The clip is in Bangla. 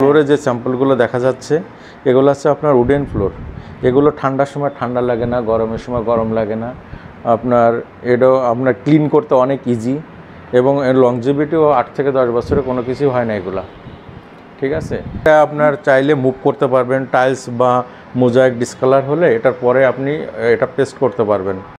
ফ্লোরে যে স্যাম্পলগুলো দেখা যাচ্ছে এগুলো আছে আপনার উডেন ফ্লোর এগুলো ঠান্ডার সময় ঠান্ডা লাগে না গরমের সময় গরম লাগে না আপনার এটাও আপনার ক্লিন করতে অনেক ইজি এবং এর লংজিবিটিও আট থেকে দশ বছরে কোনো কিছু হয় না এগুলো ঠিক আছে এটা আপনার চাইলে মুভ করতে পারবেন টাইলস বা মোজাইক ডিসকালার হলে এটার পরে আপনি এটা পেস্ট করতে পারবেন